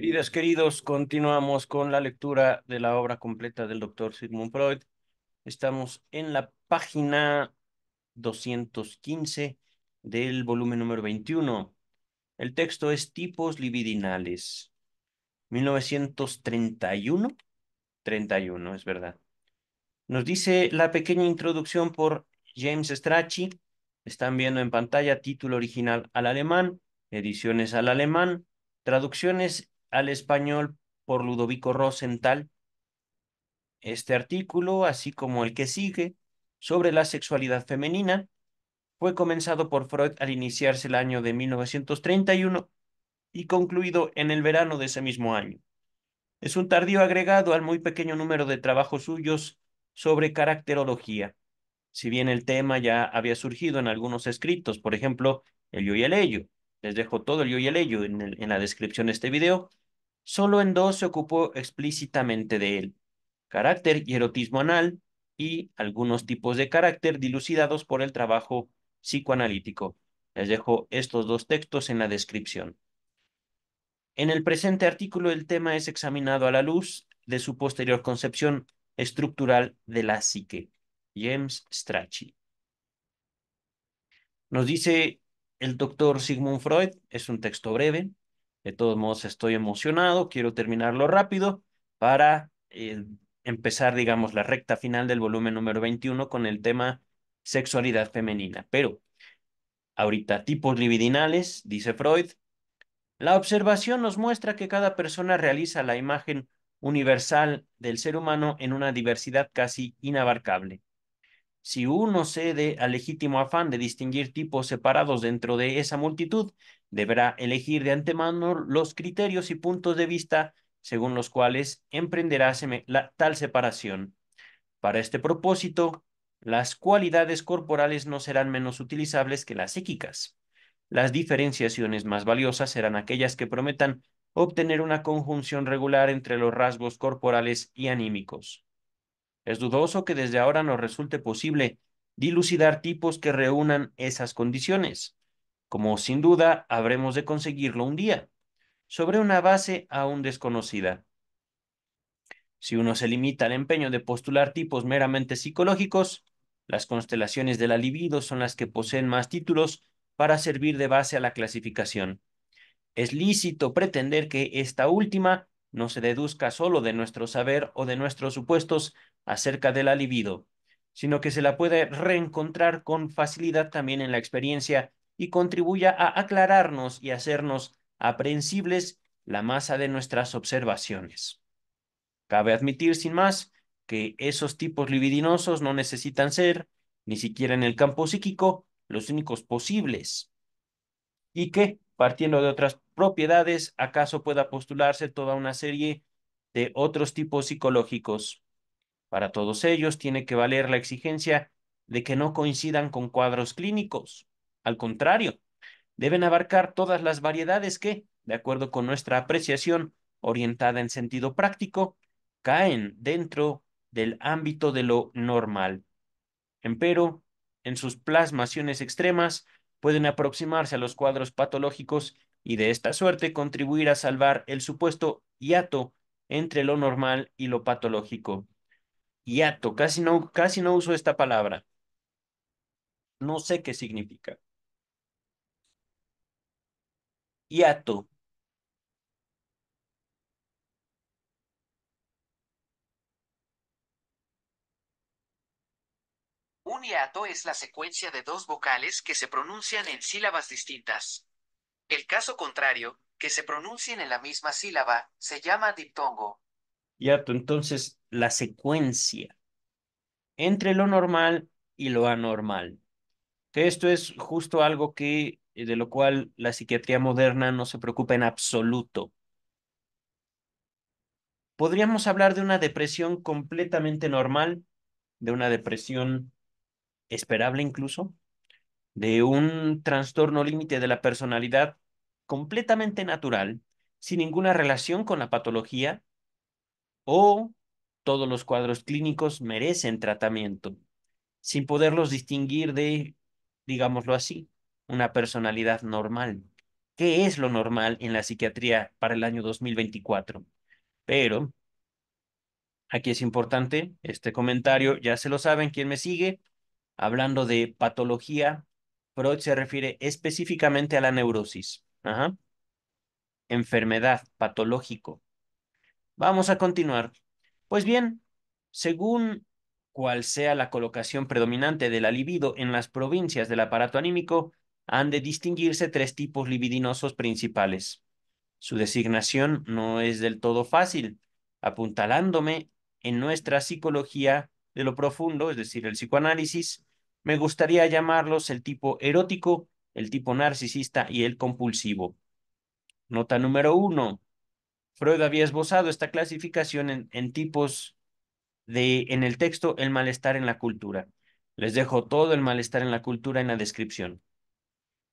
Queridas, queridos, continuamos con la lectura de la obra completa del doctor Sigmund Freud. Estamos en la página 215 del volumen número 21. El texto es Tipos libidinales, 1931. 31, es verdad. Nos dice la pequeña introducción por James Strachey. Están viendo en pantalla título original al alemán, ediciones al alemán, traducciones al español por Ludovico Rosenthal. Este artículo, así como el que sigue, sobre la sexualidad femenina, fue comenzado por Freud al iniciarse el año de 1931 y concluido en el verano de ese mismo año. Es un tardío agregado al muy pequeño número de trabajos suyos sobre caracterología, si bien el tema ya había surgido en algunos escritos, por ejemplo, El yo y el ello, les dejo todo el yo y el ello en, en la descripción de este video. Solo en dos se ocupó explícitamente de él. Carácter y erotismo anal y algunos tipos de carácter dilucidados por el trabajo psicoanalítico. Les dejo estos dos textos en la descripción. En el presente artículo el tema es examinado a la luz de su posterior concepción estructural de la psique, James Strachey. Nos dice el doctor Sigmund Freud es un texto breve. De todos modos, estoy emocionado, quiero terminarlo rápido para eh, empezar, digamos, la recta final del volumen número 21 con el tema sexualidad femenina. Pero ahorita, tipos libidinales, dice Freud, la observación nos muestra que cada persona realiza la imagen universal del ser humano en una diversidad casi inabarcable. Si uno cede al legítimo afán de distinguir tipos separados dentro de esa multitud, deberá elegir de antemano los criterios y puntos de vista según los cuales emprenderá la, tal separación. Para este propósito, las cualidades corporales no serán menos utilizables que las psíquicas. Las diferenciaciones más valiosas serán aquellas que prometan obtener una conjunción regular entre los rasgos corporales y anímicos. Es dudoso que desde ahora nos resulte posible dilucidar tipos que reúnan esas condiciones, como sin duda habremos de conseguirlo un día, sobre una base aún desconocida. Si uno se limita al empeño de postular tipos meramente psicológicos, las constelaciones de la libido son las que poseen más títulos para servir de base a la clasificación. Es lícito pretender que esta última no se deduzca solo de nuestro saber o de nuestros supuestos acerca de la libido, sino que se la puede reencontrar con facilidad también en la experiencia y contribuya a aclararnos y hacernos aprehensibles la masa de nuestras observaciones. Cabe admitir sin más que esos tipos libidinosos no necesitan ser, ni siquiera en el campo psíquico, los únicos posibles, y que partiendo de otras propiedades, acaso pueda postularse toda una serie de otros tipos psicológicos. Para todos ellos tiene que valer la exigencia de que no coincidan con cuadros clínicos. Al contrario, deben abarcar todas las variedades que, de acuerdo con nuestra apreciación orientada en sentido práctico, caen dentro del ámbito de lo normal. Empero, en sus plasmaciones extremas, pueden aproximarse a los cuadros patológicos y de esta suerte contribuir a salvar el supuesto hiato entre lo normal y lo patológico. Hiato, casi no, casi no uso esta palabra. No sé qué significa. Hiato, es la secuencia de dos vocales que se pronuncian en sílabas distintas. El caso contrario, que se pronuncien en la misma sílaba, se llama diptongo. Yato, pues, entonces la secuencia entre lo normal y lo anormal. Que esto es justo algo que eh, de lo cual la psiquiatría moderna no se preocupa en absoluto. Podríamos hablar de una depresión completamente normal, de una depresión esperable incluso, de un trastorno límite de la personalidad completamente natural, sin ninguna relación con la patología, o todos los cuadros clínicos merecen tratamiento, sin poderlos distinguir de, digámoslo así, una personalidad normal. ¿Qué es lo normal en la psiquiatría para el año 2024? Pero aquí es importante este comentario, ya se lo saben, quien me sigue, Hablando de patología, Freud se refiere específicamente a la neurosis. Enfermedad, patológico. Vamos a continuar. Pues bien, según cual sea la colocación predominante de la libido en las provincias del aparato anímico, han de distinguirse tres tipos libidinosos principales. Su designación no es del todo fácil, apuntalándome en nuestra psicología de lo profundo, es decir, el psicoanálisis, me gustaría llamarlos el tipo erótico, el tipo narcisista y el compulsivo. Nota número uno. Freud había esbozado esta clasificación en, tipos de, en el texto, el malestar en la cultura. Les dejo todo el malestar en la cultura en la descripción.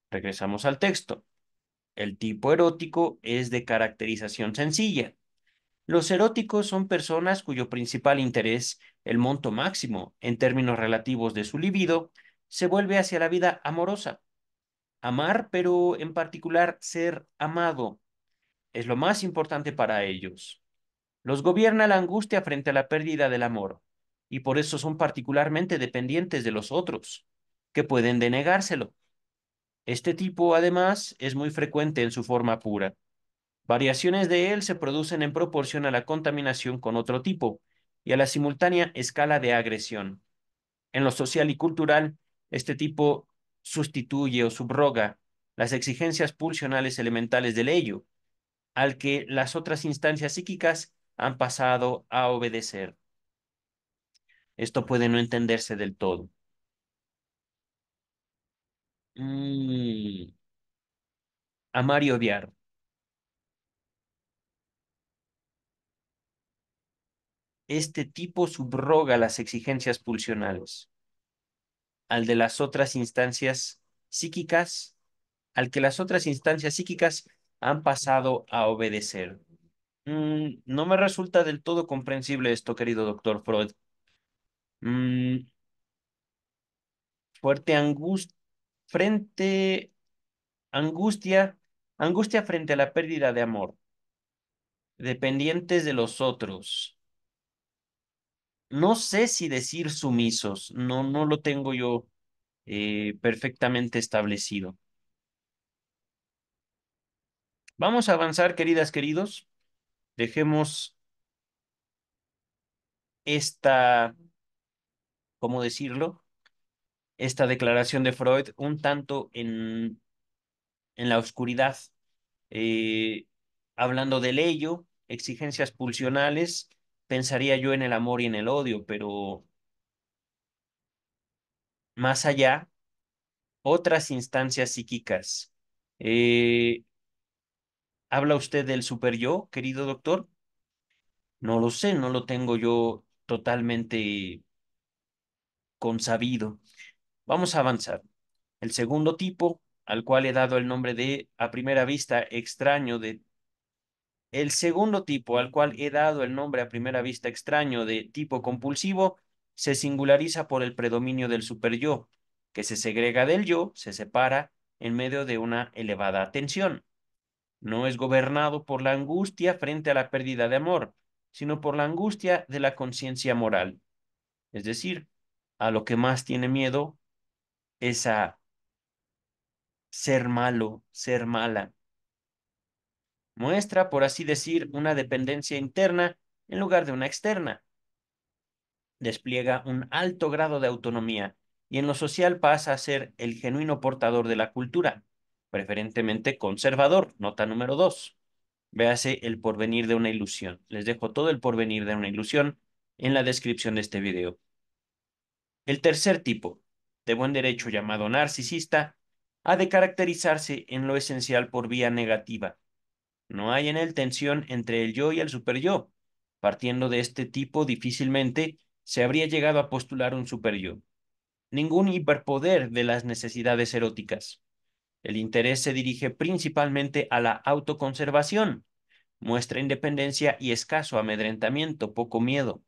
Regresamos al texto. El tipo erótico es de caracterización sencilla. Los eróticos son personas cuyo principal interés, el monto máximo en términos relativos de su libido, se vuelve hacia la vida amorosa. Amar, pero en particular ser amado, es lo más importante para ellos. Los gobierna la angustia frente a la pérdida del amor, y por eso son particularmente dependientes de los otros, que pueden denegárselo. Este tipo, además, es muy frecuente en su forma pura. Variaciones de él se producen en proporción a la contaminación con otro tipo y a la simultánea escala de agresión. En lo social y cultural, este tipo sustituye o subroga las exigencias pulsionales elementales del ello, al que las otras instancias psíquicas han pasado a obedecer. Esto puede no entenderse del todo. Mm. Amar y este tipo subroga las exigencias pulsionales al de las otras instancias psíquicas, al que las otras instancias psíquicas han pasado a obedecer. Mm, no me resulta del todo comprensible esto, querido doctor Freud. Mm, fuerte frente angustia, angustia frente a la pérdida de amor, dependientes de los otros, no sé si decir sumisos, no, no lo tengo yo eh, perfectamente establecido. Vamos a avanzar, queridas, queridos. Dejemos esta, ¿cómo decirlo? Esta declaración de Freud un tanto en, en la oscuridad, eh, hablando del ello, exigencias pulsionales, pensaría yo en el amor y en el odio, pero más allá, otras instancias psíquicas. Eh, ¿Habla usted del super yo, querido doctor? No lo sé, no lo tengo yo totalmente consabido. Vamos a avanzar. El segundo tipo, al cual he dado el nombre de, a primera vista, extraño de el segundo tipo, al cual he dado el nombre a primera vista extraño de tipo compulsivo, se singulariza por el predominio del superyo, que se segrega del yo, se separa en medio de una elevada tensión. No es gobernado por la angustia frente a la pérdida de amor, sino por la angustia de la conciencia moral. Es decir, a lo que más tiene miedo es a ser malo, ser mala, muestra, por así decir, una dependencia interna en lugar de una externa. Despliega un alto grado de autonomía y en lo social pasa a ser el genuino portador de la cultura, preferentemente conservador, nota número dos. Véase el porvenir de una ilusión. Les dejo todo el porvenir de una ilusión en la descripción de este video. El tercer tipo, de buen derecho llamado narcisista, ha de caracterizarse en lo esencial por vía negativa, no hay en él tensión entre el yo y el superyo. Partiendo de este tipo, difícilmente se habría llegado a postular un superyo. Ningún hiperpoder de las necesidades eróticas. El interés se dirige principalmente a la autoconservación. Muestra independencia y escaso amedrentamiento, poco miedo.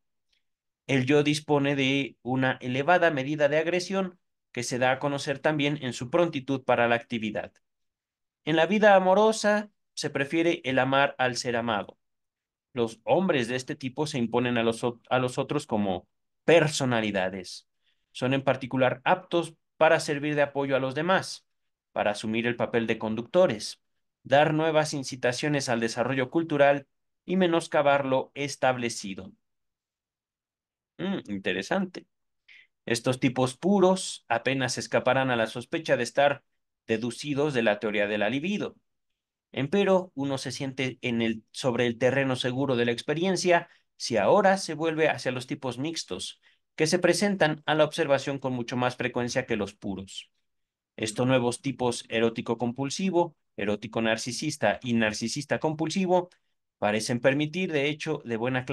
El yo dispone de una elevada medida de agresión que se da a conocer también en su prontitud para la actividad. En la vida amorosa, se prefiere el amar al ser amado. Los hombres de este tipo se imponen a los, a los otros como personalidades. Son en particular aptos para servir de apoyo a los demás, para asumir el papel de conductores, dar nuevas incitaciones al desarrollo cultural y menoscabar lo establecido. Mm, interesante. Estos tipos puros apenas escaparán a la sospecha de estar deducidos de la teoría de la libido, Empero, uno se siente en el, sobre el terreno seguro de la experiencia si ahora se vuelve hacia los tipos mixtos, que se presentan a la observación con mucho más frecuencia que los puros. Estos nuevos tipos erótico-compulsivo, erótico-narcisista y narcisista-compulsivo parecen permitir, de hecho, de buena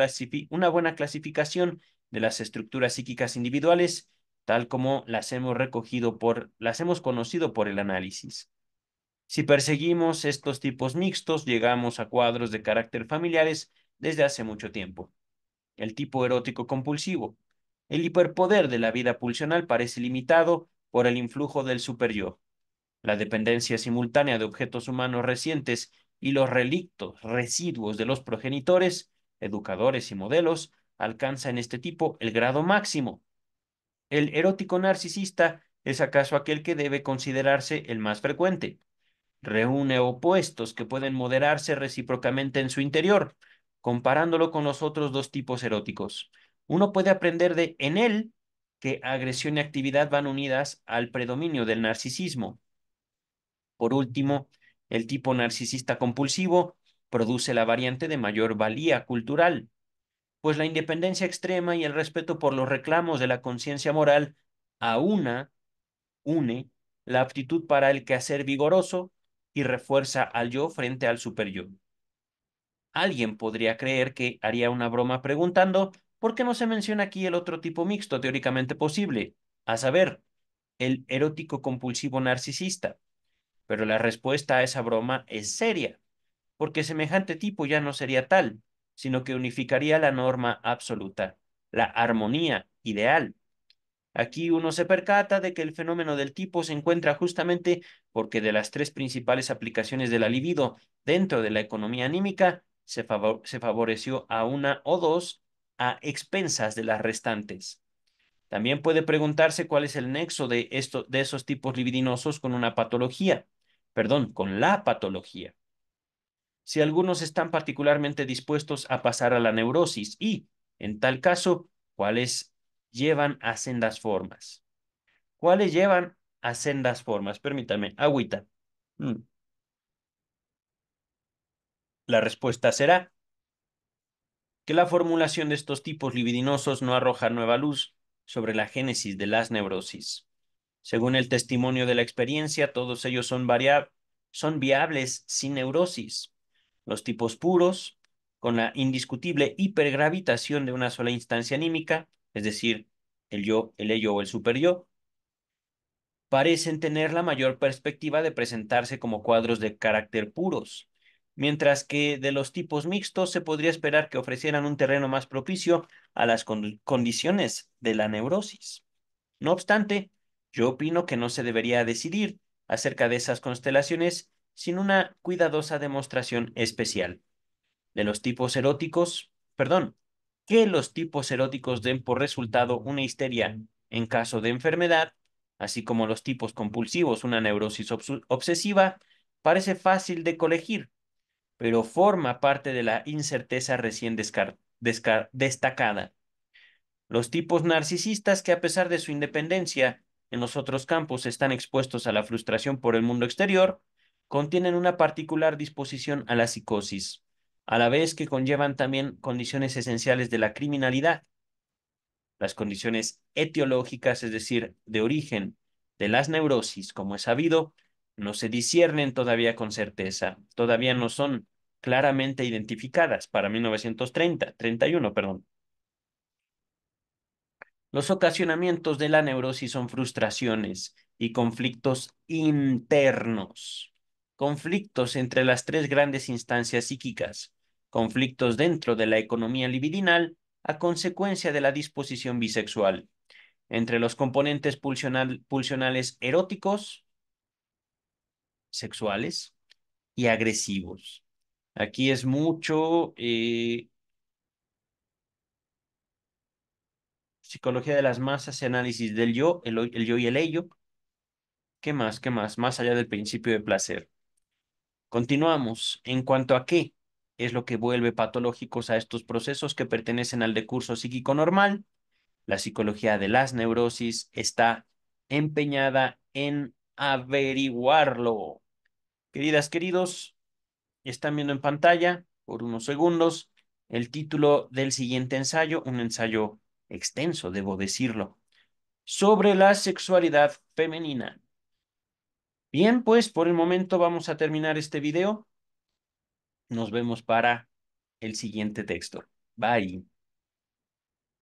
una buena clasificación de las estructuras psíquicas individuales, tal como las hemos recogido por, las hemos conocido por el análisis. Si perseguimos estos tipos mixtos, llegamos a cuadros de carácter familiares desde hace mucho tiempo. El tipo erótico compulsivo. El hiperpoder de la vida pulsional parece limitado por el influjo del superyo. La dependencia simultánea de objetos humanos recientes y los relictos, residuos de los progenitores, educadores y modelos alcanza en este tipo el grado máximo. El erótico narcisista es acaso aquel que debe considerarse el más frecuente reúne opuestos que pueden moderarse recíprocamente en su interior, comparándolo con los otros dos tipos eróticos. Uno puede aprender de en él que agresión y actividad van unidas al predominio del narcisismo. Por último, el tipo narcisista compulsivo produce la variante de mayor valía cultural, pues la independencia extrema y el respeto por los reclamos de la conciencia moral a una une la aptitud para el quehacer vigoroso y refuerza al yo frente al super-yo. Alguien podría creer que haría una broma preguntando por qué no se menciona aquí el otro tipo mixto teóricamente posible, a saber, el erótico compulsivo narcisista. Pero la respuesta a esa broma es seria, porque semejante tipo ya no sería tal, sino que unificaría la norma absoluta, la armonía ideal, Aquí uno se percata de que el fenómeno del tipo se encuentra justamente porque de las tres principales aplicaciones de la libido dentro de la economía anímica, se, favoreció a una o dos a expensas de las restantes. También puede preguntarse cuál es el nexo de, esto, de esos tipos libidinosos con una patología, perdón, con la patología. Si algunos están particularmente dispuestos a pasar a la neurosis y, en tal caso, cuál es llevan a sendas formas. ¿Cuáles llevan a sendas formas? Permítame, agüita. Mm. La respuesta será que la formulación de estos tipos libidinosos no arroja nueva luz sobre la génesis de las neurosis. Según el testimonio de la experiencia, todos ellos son, son viables sin neurosis. Los tipos puros, con la indiscutible hipergravitación de una sola instancia anímica, es decir, el yo, el ello o el superyo, parecen tener la mayor perspectiva de presentarse como cuadros de carácter puros, mientras que de los tipos mixtos se podría esperar que ofrecieran un terreno más propicio a las condiciones de la neurosis. No obstante, yo opino que no se debería decidir acerca de esas constelaciones sin una cuidadosa demostración especial. De los tipos eróticos, perdón, que los tipos eróticos den por resultado una histeria en caso de enfermedad, así como los tipos compulsivos una neurosis obsesiva, parece fácil de colegir, pero forma parte de la incerteza recién destacada. Los tipos narcisistas que a pesar de su independencia en los otros campos están expuestos a la frustración por el mundo exterior, contienen una particular disposición a la psicosis a la vez que conllevan también condiciones esenciales de la criminalidad, las condiciones etiológicas, es decir, de origen de las neurosis, como es sabido, no se disciernen todavía con certeza, todavía no son claramente identificadas para 1930, 31, perdón. Los ocasionamientos de la neurosis son frustraciones y conflictos internos, conflictos entre las tres grandes instancias psíquicas, conflictos dentro de la economía libidinal a consecuencia de la disposición bisexual. Entre los componentes pulsionales eróticos, sexuales y agresivos. Aquí es mucho eh, psicología de las masas y análisis del yo, el, el yo y el ello. ¿Qué más? ¿Qué más? Más allá del principio de placer. Continuamos. En cuanto a qué, es lo que vuelve patológicos a estos procesos que pertenecen al decurso psíquico normal. La psicología de las neurosis está empeñada en averiguarlo. Queridas, queridos, están viendo en pantalla por unos segundos el título del siguiente ensayo, un ensayo extenso, debo decirlo, sobre la sexualidad femenina. Bien, pues por el momento vamos a terminar este video. Nos vemos para el siguiente texto. Bye.